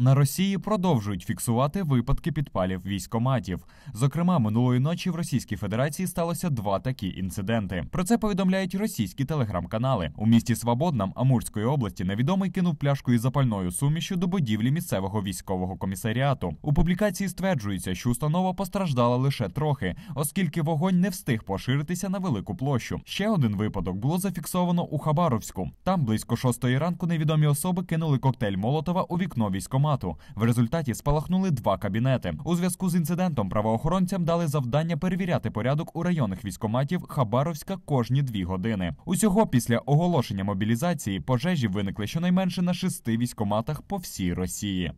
На Росії продовжують фіксувати випадки підпалів військоматів. Зокрема, минулої ночі в Російській Федерації сталося два такі інциденти. Про це повідомляють російські телеграм-канали. У місті Свободнам Амурської області невідомий кинув пляшку із запальною сумішю до будівлі місцевого військового комісаріату. У публікації стверджується, що установа постраждала лише трохи, оскільки вогонь не встиг поширитися на велику площу. Ще один випадок було зафіксовано у Хабаровську. Там близько шостої ранку невідомі особи кинули коктейль Молотова у вікно військомату автомату. В результаті спалахнули два кабінети. У зв'язку з інцидентом правоохоронцям дали завдання перевіряти порядок у районних військоматів Хабаровська кожні дві години. Усього після оголошення мобілізації пожежі виникли щонайменше на шести військоматах по всій Росії.